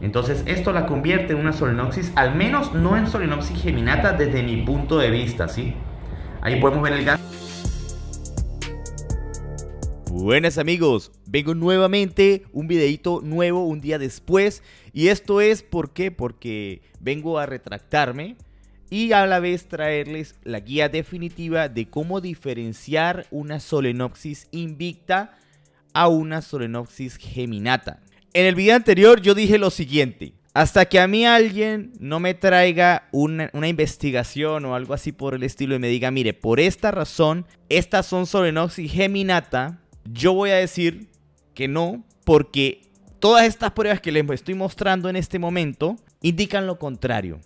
Entonces esto la convierte en una Solenopsis, al menos no en Solenopsis geminata desde mi punto de vista, ¿sí? Ahí podemos ver el gas. Buenas amigos, vengo nuevamente un videito nuevo un día después y esto es ¿por qué? Porque vengo a retractarme y a la vez traerles la guía definitiva de cómo diferenciar una Solenopsis invicta a una Solenopsis geminata. En el video anterior yo dije lo siguiente. Hasta que a mí alguien no me traiga una, investigación o algo así por el estilo y me diga, mire, por esta razón, estas son Solenox y Geminata, yo voy a decir que no, porque todas estas pruebas que les estoy mostrando en este momento indican lo contrario.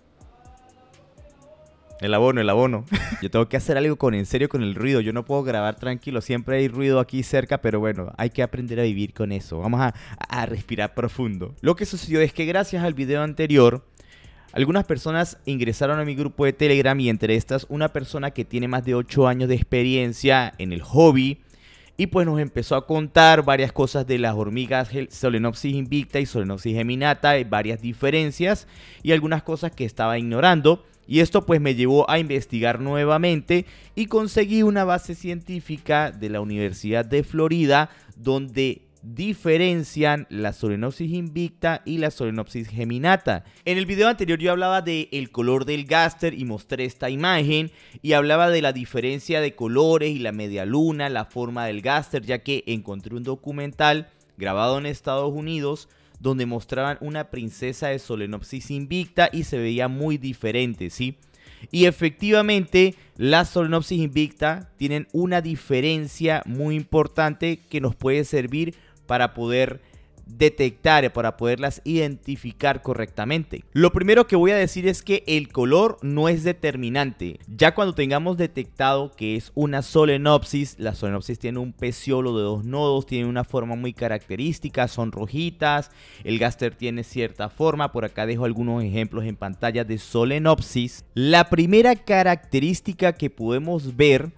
El abono, el abono. Yo tengo que hacer algo con en serio con el ruido. Yo no puedo grabar tranquilo. Siempre hay ruido aquí cerca, pero bueno, hay que aprender a vivir con eso. Vamos a, a respirar profundo. Lo que sucedió es que gracias al video anterior, algunas personas ingresaron a mi grupo de Telegram y entre estas una persona que tiene más de 8 años de experiencia en el hobby y pues nos empezó a contar varias cosas de las hormigas Solenopsis invicta y Solenopsis geminata, eh, varias diferencias y algunas cosas que estaba ignorando. Y esto pues me llevó a investigar nuevamente y conseguí una base científica de la Universidad de Florida donde diferencian la solenopsis invicta y la solenopsis geminata. En el video anterior yo hablaba del el color del gáster y mostré esta imagen y hablaba de la diferencia de colores y la media luna, la forma del gáster, ya que encontré un documental grabado en Estados Unidos donde mostraban una princesa de solenopsis invicta y se veía muy diferente, ¿sí? Y efectivamente, las Solenopsis invicta tienen una diferencia muy importante que nos puede servir para poder detectar, para poderlas identificar correctamente. Lo primero que voy a decir es que el color no es determinante. Ya cuando tengamos detectado que es una solenopsis, la solenopsis tiene un peciolo de dos nodos, tiene una forma muy característica, son rojitas, el gaster tiene cierta forma, por acá dejo algunos ejemplos en pantalla de solenopsis. La primera característica que podemos ver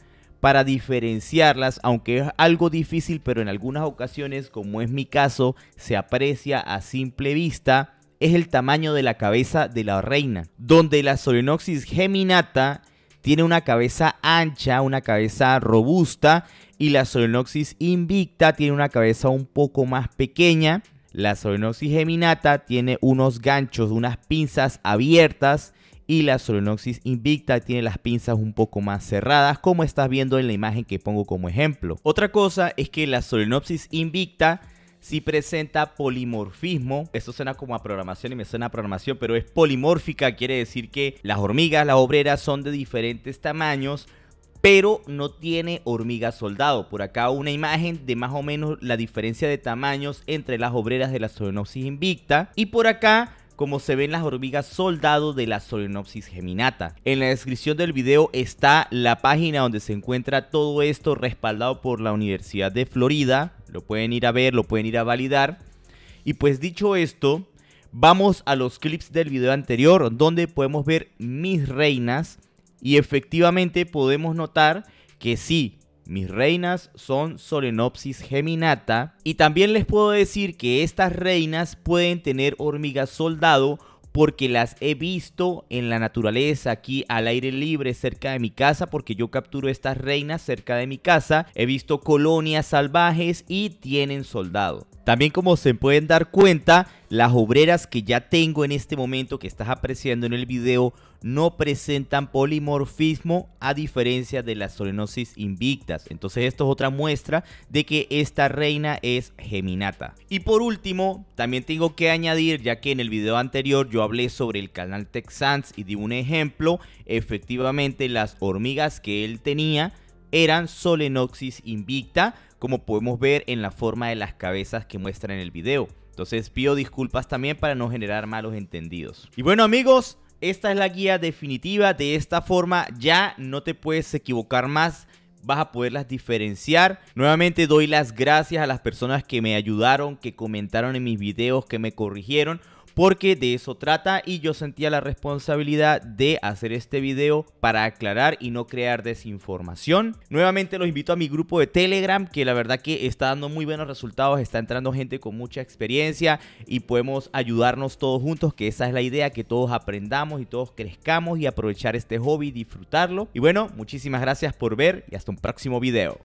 para diferenciarlas, aunque es algo difícil, pero en algunas ocasiones, como es mi caso, se aprecia a simple vista, es el tamaño de la cabeza de la reina, donde la Solenopsis geminata tiene una cabeza ancha, una cabeza robusta, y la Solenopsis invicta tiene una cabeza un poco más pequeña. La Solenopsis geminata tiene unos ganchos, unas pinzas abiertas y la Solenopsis invicta tiene las pinzas un poco más cerradas como estás viendo en la imagen que pongo como ejemplo. Otra cosa es que la Solenopsis invicta si sí presenta polimorfismo. Esto suena como a programación y me suena a programación, pero es polimórfica, quiere decir que las hormigas, las obreras son de diferentes tamaños, pero no tiene hormiga soldado. Por acá una imagen de más o menos la diferencia de tamaños entre las obreras de la Solenopsis invicta. Y por acá como se ven las hormigas soldado de la Solenopsis geminata. En la descripción del video está la página donde se encuentra todo esto respaldado por la Universidad de Florida. Lo pueden ir a ver, lo pueden ir a validar. Y pues dicho esto, vamos a los clips del video anterior donde podemos ver mis reinas y efectivamente podemos notar que sí, mis reinas son Solenopsis geminata y también les puedo decir que estas reinas pueden tener hormigas soldado porque las he visto en la naturaleza, aquí al aire libre, cerca de mi casa, porque yo capturo estas reinas cerca de mi casa. He visto colonias salvajes y tienen soldado. También como se pueden dar cuenta, las obreras que ya tengo en este momento, que estás apreciando en el video, no presentan polimorfismo a diferencia de las solenosis invictas. Entonces esto es otra muestra de que esta reina es geminata. Y por último, también tengo que añadir, ya que en el video anterior yo hablé sobre el canal Texans y di un ejemplo, efectivamente las hormigas que él tenía eran Solenoxis invicta, como podemos ver en la forma de las cabezas que muestra en el video. Entonces pido disculpas también para no generar malos entendidos. Y bueno amigos, esta es la guía definitiva. De esta forma ya no te puedes equivocar más. Vas a poderlas diferenciar. Nuevamente doy las gracias a las personas que me ayudaron, que comentaron en mis videos, que me corrigieron porque de eso trata y yo sentía la responsabilidad de hacer este video para aclarar y no crear desinformación. Nuevamente los invito a mi grupo de Telegram que la verdad que está dando muy buenos resultados, está entrando gente con mucha experiencia y podemos ayudarnos todos juntos, que esa es la idea, que todos aprendamos y todos crezcamos y aprovechar este hobby, disfrutarlo. Y bueno, muchísimas gracias por ver y hasta un próximo video.